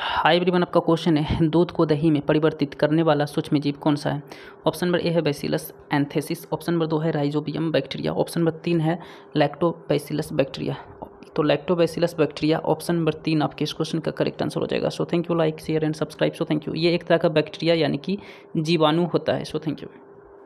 high everyone आपका question है दूध को दही में परिवर्तित करने वाला सूक्ष्म जीव कौन सा है ऑप्शन नंबर ए है बैसिलस एंथेसिस ऑप्शन नंबर दो है राइजोबियम बैक्टीरिया ऑप्शन नंबर तीन है लैक्टोबैसिलस बैक्टीरिया तो लैक्टोबैसिलस बैक्टीरिया ऑप्शन नंबर तीन आपके इस क्वेश्चन का करेक्ट आंसर हो जाएगा so thank you like share and subscribe so thank you ये एक तरह का बैक्टीरिया यानी कि जीवाणु होता है सो थैंक यू